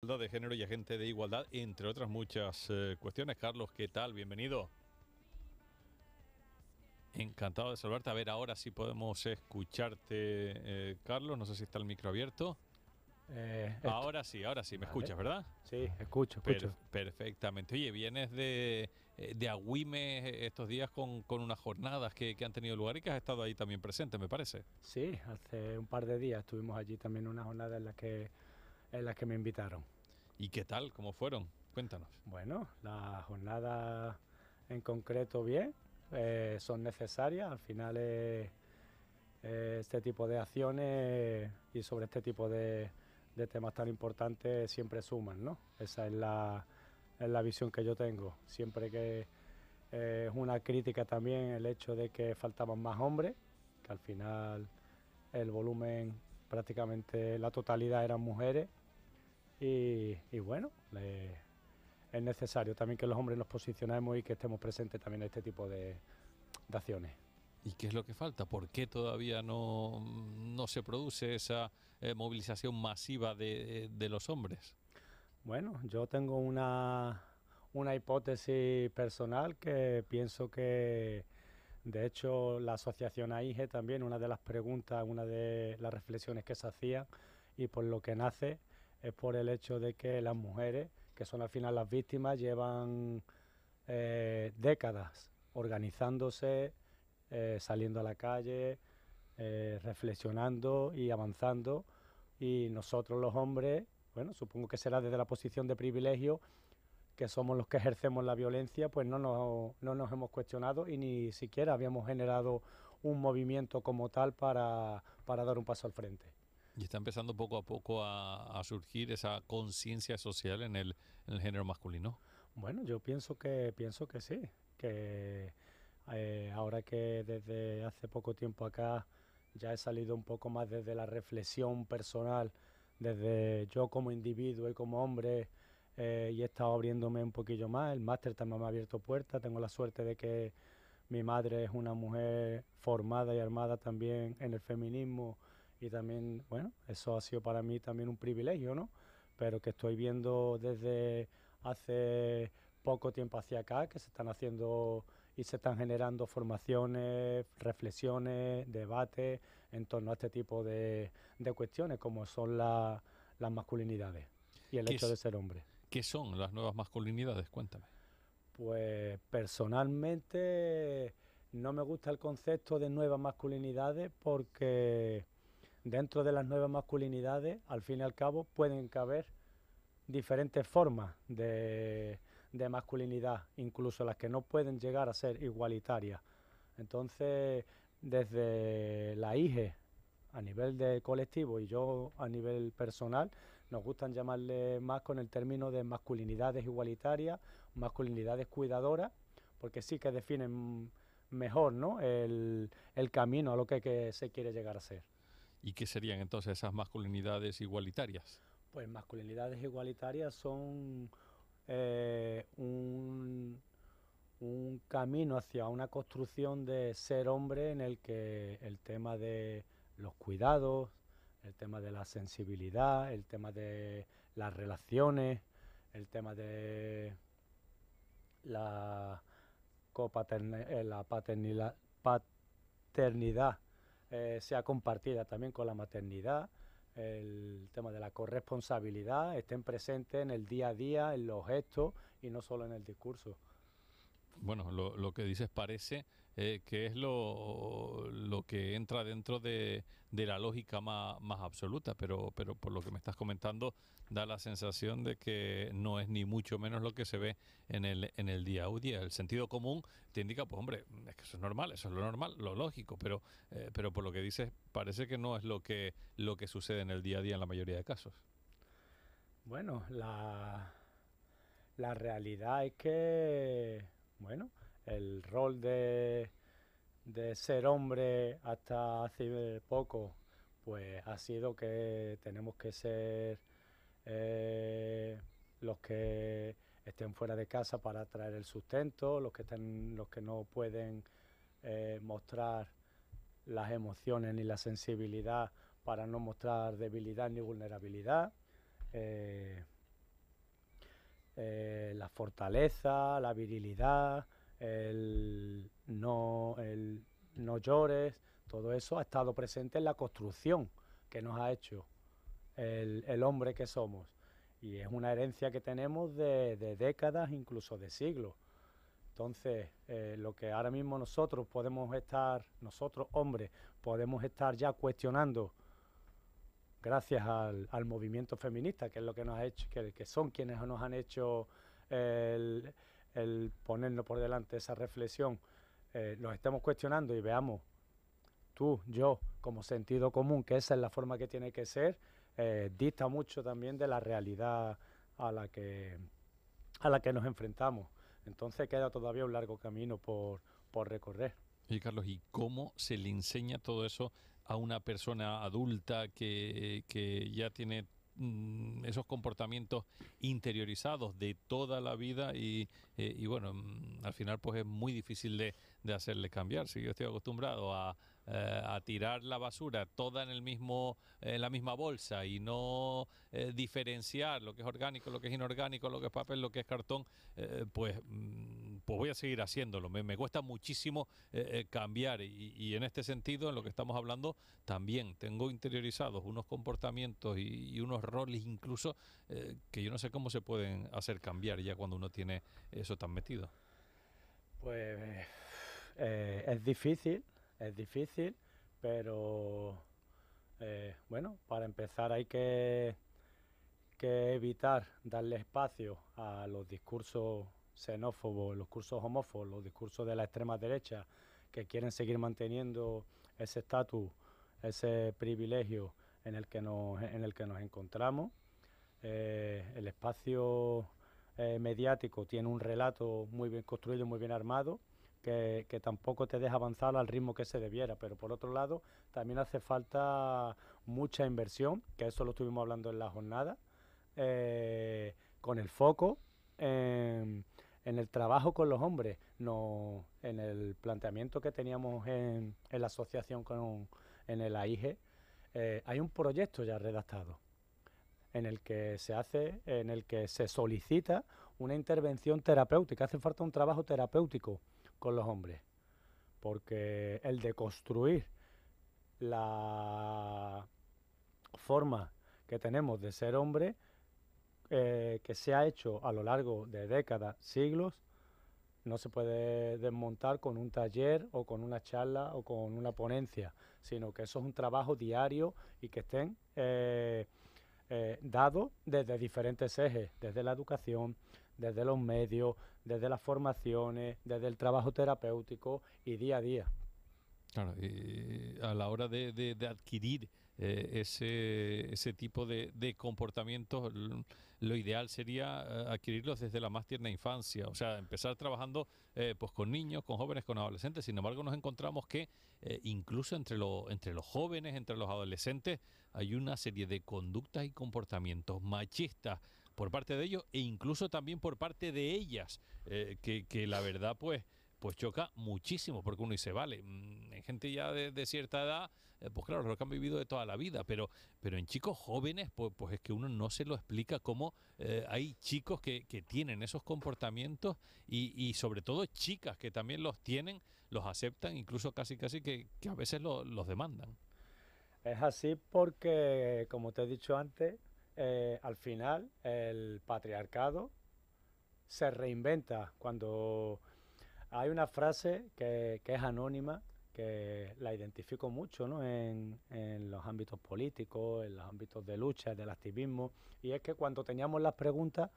de género y agente de igualdad, entre otras muchas eh, cuestiones. Carlos, ¿qué tal? Bienvenido. Encantado de saludarte. A ver, ahora sí podemos escucharte, eh, Carlos. No sé si está el micro abierto. Eh, ahora sí, ahora sí. ¿Me escuchas, verdad? Sí, escucho, escucho. perfectamente. Oye, vienes de, de Agüime estos días con, con unas jornadas que, han tenido lugar y que has estado ahí también presente, me parece. Sí, hace un par de días estuvimos allí también una jornada en la que en las que me invitaron. ¿Y qué tal? ¿Cómo fueron? Cuéntanos. Bueno, las jornadas en concreto bien, eh, son necesarias, al final eh, eh, este tipo de acciones y sobre este tipo de, temas tan importantes siempre suman, ¿no? Esa es la, es la visión que yo tengo, siempre que es una crítica también el hecho de que faltaban más hombres, que al final el volumen prácticamente la totalidad eran mujeres y, bueno, es necesario también que los hombres nos posicionemos y que estemos presentes también en este tipo de, acciones. ¿Y qué es lo que falta? ¿Por qué todavía no, se produce esa eh, movilización masiva de, los hombres? Bueno, yo tengo una, una hipótesis personal que pienso que, de hecho, la asociación AIGE también, una de las preguntas, una de las reflexiones que se hacía y por lo que nace, es por el hecho de que las mujeres, que son al final las víctimas, llevan eh, décadas organizándose, eh, saliendo a la calle, eh, reflexionando y avanzando. Y nosotros los hombres, bueno, supongo que será desde la posición de privilegio, que somos los que ejercemos la violencia, pues no nos, hemos cuestionado y ni siquiera habíamos generado un movimiento como tal para dar un paso al frente. Y está empezando poco a poco a, surgir esa conciencia social en el, género masculino. Bueno, yo pienso que pienso que sí, que eh, ahora que desde hace poco tiempo acá ya he salido un poco más desde la reflexión personal, desde yo como individuo y como hombre, eh, y he estado abriéndome un poquillo más. El máster también me ha abierto puertas. Tengo la suerte de que mi madre es una mujer formada y armada también en el feminismo y también, bueno, eso ha sido para mí también un privilegio, ¿no? Pero que estoy viendo desde hace poco tiempo hacia acá que se están haciendo y se están generando formaciones, reflexiones, debates en torno a este tipo de, de cuestiones, como son las masculinidades y el hecho de ser hombre. ¿Qué son las nuevas masculinidades? Cuéntame. Pues personalmente no me gusta el concepto de nuevas masculinidades porque dentro de las nuevas masculinidades, al fin y al cabo, pueden caber diferentes formas de, masculinidad, incluso las que no pueden llegar a ser igualitarias. Entonces, desde la IGE, a nivel de colectivo y yo a nivel personal, nos gustan llamarle más con el término de masculinidades igualitarias, masculinidades cuidadoras, porque sí que definen mejor ¿no? el, camino a lo que se quiere llegar a ser. ¿Y qué serían entonces esas masculinidades igualitarias? Pues masculinidades igualitarias son eh, un, camino hacia una construcción de ser hombre en el que el tema de los cuidados, el tema de la sensibilidad, el tema de las relaciones, el tema de la, eh, paternidad eh, sea compartida también con la maternidad, el tema de la corresponsabilidad, estén presentes en el día a día, en los gestos y no solo en el discurso bueno, lo, que dices parece eh, que es lo, que entra dentro de, la lógica más, absoluta, pero, pero por lo que me estás comentando da la sensación de que no es ni mucho menos lo que se ve en el, en el día a día. El sentido común te indica, pues hombre, es que eso es normal, eso es lo normal, lo lógico, pero, eh, por lo que dices parece que no es lo que, lo que sucede en el día a día en la mayoría de casos. Bueno, la realidad es que bueno, el rol de, ser hombre hasta hace poco, pues ha sido que tenemos que ser eh, los que estén fuera de casa para traer el sustento, los que, los que no pueden eh, mostrar las emociones ni la sensibilidad para no mostrar debilidad ni vulnerabilidad. Eh, eh, la fortaleza, la virilidad, el no, el no llores, todo eso ha estado presente en la construcción que nos ha hecho el, hombre que somos. Y es una herencia que tenemos de, décadas, incluso de siglos. Entonces, eh, lo que ahora mismo nosotros podemos estar, nosotros hombres, podemos estar ya cuestionando gracias al, movimiento feminista, que es lo que nos ha hecho, que, son quienes nos han hecho el, ponernos por delante esa reflexión, eh, los estamos cuestionando y veamos tú, yo, como sentido común, que esa es la forma que tiene que ser, eh, dista mucho también de la realidad a la que, a la que nos enfrentamos. Entonces queda todavía un largo camino por, por recorrer. Y Carlos, ¿y cómo se le enseña todo eso a una persona adulta que, que ya tiene mm, esos comportamientos interiorizados de toda la vida y, eh, bueno, mm, al final pues es muy difícil de, de hacerle cambiar. Si yo estoy acostumbrado a, eh, a tirar la basura toda en el mismo en la misma bolsa y no eh, diferenciar lo que es orgánico, lo que es inorgánico, lo que es papel, lo que es cartón, pues... Mm, pues voy a seguir haciéndolo. Me, cuesta muchísimo eh, eh, cambiar y, en este sentido, en lo que estamos hablando, también tengo interiorizados unos comportamientos y, unos roles incluso eh, que yo no sé cómo se pueden hacer cambiar ya cuando uno tiene eso tan metido. Pues es difícil, es difícil, pero bueno, para empezar hay que evitar darle espacio a los discursos xenófobos, los cursos homófobos, los discursos de la extrema derecha que quieren seguir manteniendo ese estatus, ese privilegio en el que nos, en el que nos encontramos. Eh, el espacio eh, mediático tiene un relato muy bien construido, y muy bien armado, que, tampoco te deja avanzar al ritmo que se debiera. Pero por otro lado, también hace falta mucha inversión, que eso lo estuvimos hablando en la jornada, eh, con el foco en en el trabajo con los hombres, no, en el planteamiento que teníamos en, la asociación con en el AIGE, eh, hay un proyecto ya redactado en el que se hace, en el que se solicita una intervención terapéutica. Hace falta un trabajo terapéutico con los hombres, porque el de construir la forma que tenemos de ser hombres eh, que se ha hecho a lo largo de décadas, siglos, no se puede desmontar con un taller o con una charla o con una ponencia, sino que eso es un trabajo diario y que estén eh, eh, dados desde diferentes ejes, desde la educación, desde los medios, desde las formaciones, desde el trabajo terapéutico y día a día. Claro, y a la hora de adquirir eh, ese, ese tipo de, de comportamientos, lo ideal sería eh, adquirirlos desde la más tierna infancia, o sea, empezar trabajando eh, pues con niños, con jóvenes, con adolescentes. Sin embargo, nos encontramos que incluso entre, entre los jóvenes, entre los adolescentes, hay una serie de conductas y comportamientos machistas por parte de ellos e incluso también por parte de ellas, que, que la verdad pues pues choca muchísimo, porque uno dice, vale, mm, gente ya de cierta edad, eh, pues claro, lo que han vivido de toda la vida, pero, pero en chicos jóvenes, pues, pues es que uno no se lo explica cómo eh, hay chicos que, tienen esos comportamientos y, sobre todo chicas que también los tienen, los aceptan, incluso casi casi que, a veces los demandan. Es así porque, como te he dicho antes, eh, al final el patriarcado se reinventa cuando hay una frase que es anónima que la identifico mucho en, los ámbitos políticos, en los ámbitos de lucha, del activismo, y es que cuando teníamos las preguntas,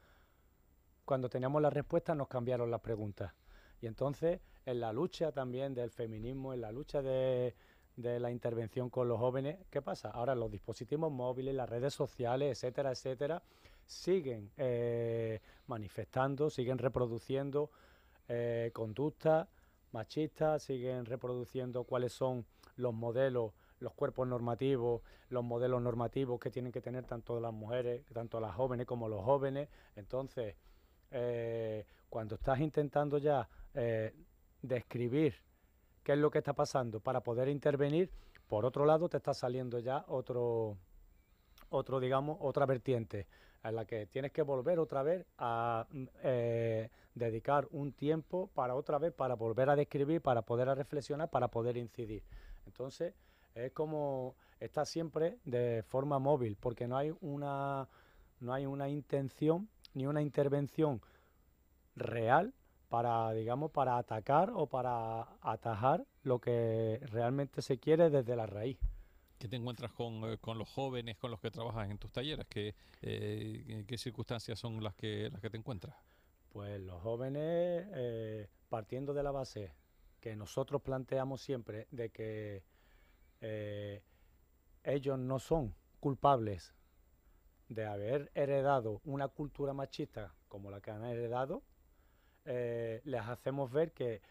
cuando teníamos las respuestas nos cambiaron las preguntas. Y entonces en la lucha también del feminismo, en la lucha de, la intervención con los jóvenes, ¿qué pasa? Ahora los dispositivos móviles, las redes sociales, etcétera, etcétera, siguen eh, manifestando, siguen reproduciendo eh, conductas machistas, siguen reproduciendo cuáles son los modelos, los cuerpos normativos, los modelos normativos que tienen que tener tanto las mujeres, tanto las jóvenes como los jóvenes. Entonces, eh, cuando estás intentando ya eh, describir qué es lo que está pasando para poder intervenir, por otro lado te está saliendo ya otro, otro digamos, otra vertiente en la que tienes que volver otra vez a mm, eh, dedicar un tiempo para otra vez, para volver a describir, para poder a reflexionar, para poder incidir. Entonces, es como está siempre de forma móvil, porque no hay una, no hay una intención ni una intervención real para, digamos, para atacar o para atajar lo que realmente se quiere desde la raíz. ¿Qué te encuentras eh, con, los jóvenes con los que trabajas en tus talleres? Eh, ¿Qué, qué circunstancias son las que, las que te encuentras? Pues los jóvenes, eh, partiendo de la base que nosotros planteamos siempre de que ellos no son culpables de haber heredado una cultura machista como la que han heredado, les hacemos ver que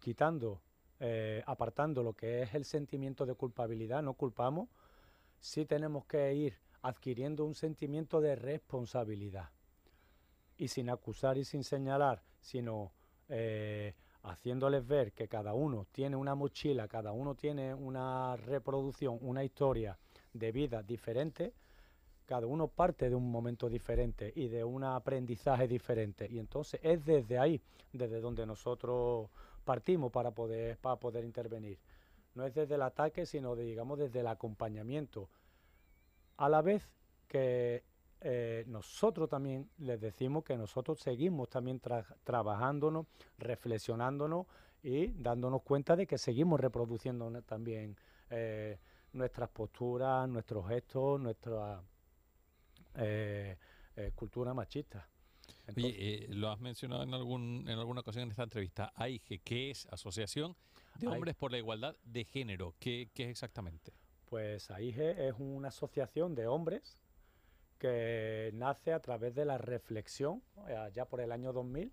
quitando eh, apartando lo que es el sentimiento de culpabilidad, no culpamos, sí tenemos que ir adquiriendo un sentimiento de responsabilidad. Y sin acusar y sin señalar, sino eh, haciéndoles ver que cada uno tiene una mochila, cada uno tiene una reproducción, una historia de vida diferente, cada uno parte de un momento diferente y de un aprendizaje diferente. Y entonces es desde ahí, desde donde nosotros partimos para poder, para poder intervenir. No es desde el ataque, sino digamos desde el acompañamiento. A la vez que eh, nosotros también les decimos que nosotros seguimos también trabajándonos, reflexionándonos y dándonos cuenta de que seguimos reproduciendo también eh, nuestras posturas, nuestros gestos, nuestra eh, cultura machista. Eh, lo has mencionado en, alguna ocasión en esta entrevista, AIGE, que es Asociación de Hombres por la Igualdad de Género. ¿Qué, es exactamente? Pues AIGE es una asociación de hombres que nace a través de la reflexión, eh, ya por el año 2000,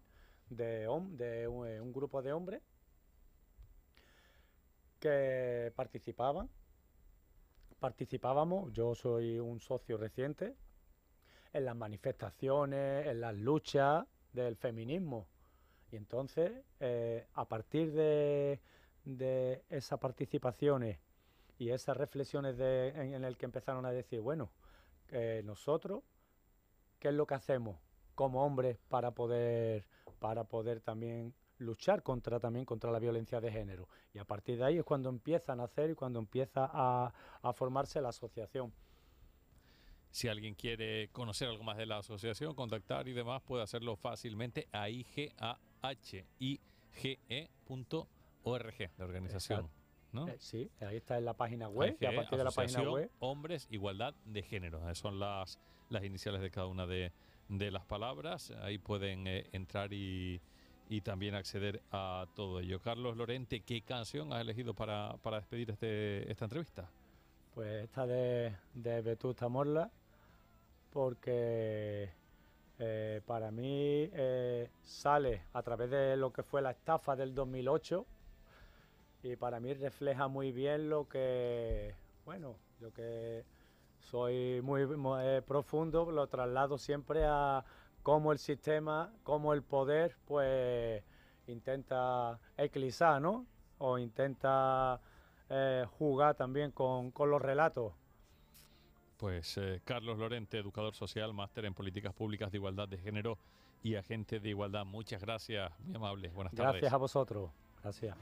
de, de eh, un grupo de hombres que participaban. Participábamos, yo soy un socio reciente, en las manifestaciones, en las luchas del feminismo. Y entonces, eh, a partir de, esas participaciones y esas reflexiones en, el que empezaron a decir, bueno, eh, nosotros, ¿qué es lo que hacemos como hombres para poder, para poder también luchar contra también contra la violencia de género. Y a partir de ahí es cuando empiezan a hacer y cuando empieza a formarse la asociación. Si alguien quiere conocer algo más de la asociación, contactar y demás, puede hacerlo fácilmente a igahige.org, la organización. Eh, sí, ahí está en la página web. y a partir de la página web. Hombres, igualdad de género. Son las, las iniciales de cada una de, las palabras. Ahí pueden eh, entrar y, también acceder a todo ello. Carlos Lorente, ¿qué canción has elegido para, despedir este, esta entrevista? Pues esta de, de Vetusta Morla, porque eh, para mí eh, sale a través de lo que fue la estafa del 2008 y para mí refleja muy bien lo que, bueno, yo que soy muy, eh, profundo, lo traslado siempre a cómo el sistema, cómo el poder, pues intenta eclipsar, ¿no? O intenta jugar también con los relatos. Pues eh, Carlos Lorente, educador social, máster en políticas públicas de igualdad de género y agente de igualdad. Muchas gracias, muy amables. Buenas tardes. Gracias a vosotros. Gracias.